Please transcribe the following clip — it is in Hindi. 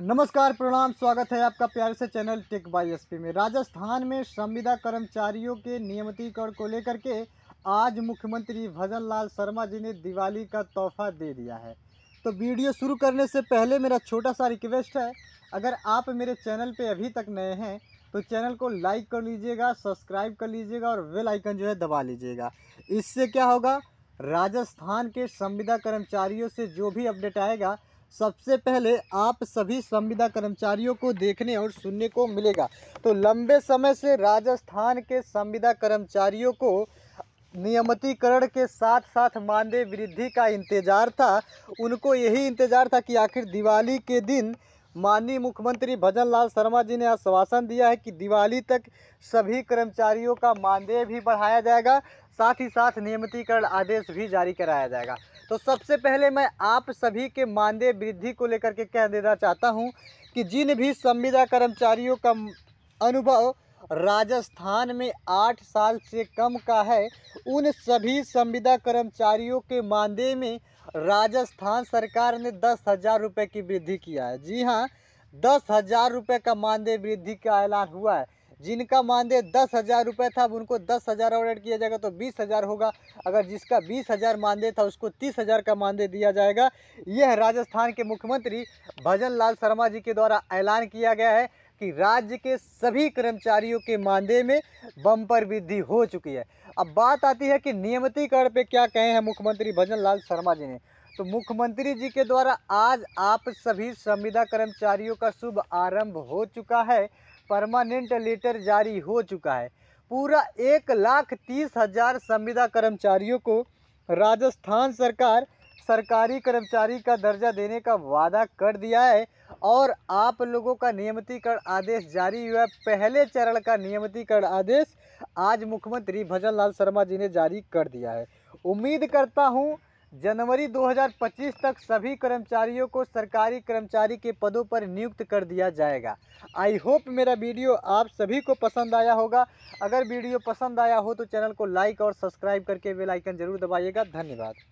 नमस्कार प्रणाम स्वागत है आपका प्यारे से चैनल टेक बाई एस में राजस्थान में संविदा कर्मचारियों के नियमितीकरण को लेकर के आज मुख्यमंत्री भजन लाल शर्मा जी ने दिवाली का तोहफा दे दिया है तो वीडियो शुरू करने से पहले मेरा छोटा सा रिक्वेस्ट है अगर आप मेरे चैनल पे अभी तक नए हैं तो चैनल को लाइक कर लीजिएगा सब्सक्राइब कर लीजिएगा और वेल आइकन जो है दबा लीजिएगा इससे क्या होगा राजस्थान के संविदा कर्मचारियों से जो भी अपडेट आएगा सबसे पहले आप सभी संविदा कर्मचारियों को देखने और सुनने को मिलेगा तो लंबे समय से राजस्थान के संविदा कर्मचारियों को नियमितीकरण के साथ साथ मानदेय वृद्धि का इंतज़ार था उनको यही इंतज़ार था कि आखिर दिवाली के दिन माननीय मुख्यमंत्री भजन लाल शर्मा जी ने आश्वासन दिया है कि दिवाली तक सभी कर्मचारियों का मानदेय भी बढ़ाया जाएगा साथ ही साथ नियमितीकरण आदेश भी जारी कराया जाएगा तो सबसे पहले मैं आप सभी के मानदेय वृद्धि को लेकर के कह देना चाहता हूँ कि जिन भी संविदा कर्मचारियों का अनुभव राजस्थान में आठ साल से कम का है उन सभी संविदा कर्मचारियों के मानदेय में राजस्थान सरकार ने दस हज़ार रुपये की वृद्धि किया है जी हाँ दस हज़ार रुपये का मानदेय वृद्धि का ऐलान हुआ है जिनका मानदेय दस हज़ार रुपये था अब उनको दस हज़ार ऑर्डर किया जाएगा तो बीस हज़ार होगा अगर जिसका बीस हज़ार मानदेय था उसको तीस हज़ार का मानदेय दिया जाएगा यह राजस्थान के मुख्यमंत्री भजन लाल शर्मा जी के द्वारा ऐलान किया गया है कि राज्य के सभी कर्मचारियों के मानदेय में बम्पर वृद्धि हो चुकी है अब बात आती है कि नियमितीकरण पे क्या कहे हैं मुख्यमंत्री भजन लाल शर्मा जी ने तो मुख्यमंत्री जी के द्वारा आज आप सभी संविदा कर्मचारियों का शुभ आरंभ हो चुका है परमानेंट लेटर जारी हो चुका है पूरा एक लाख तीस हजार संविदा कर्मचारियों को राजस्थान सरकार सरकारी कर्मचारी का दर्जा देने का वादा कर दिया है और आप लोगों का नियमितीकरण आदेश जारी हुआ है पहले चरण का नियमितीकरण आदेश आज मुख्यमंत्री भजन लाल शर्मा जी ने जारी कर दिया है उम्मीद करता हूँ जनवरी 2025 तक सभी कर्मचारियों को सरकारी कर्मचारी के पदों पर नियुक्त कर दिया जाएगा आई होप मेरा वीडियो आप सभी को पसंद आया होगा अगर वीडियो पसंद आया हो तो चैनल को लाइक और सब्सक्राइब करके बेल आइकन जरूर दबाइएगा धन्यवाद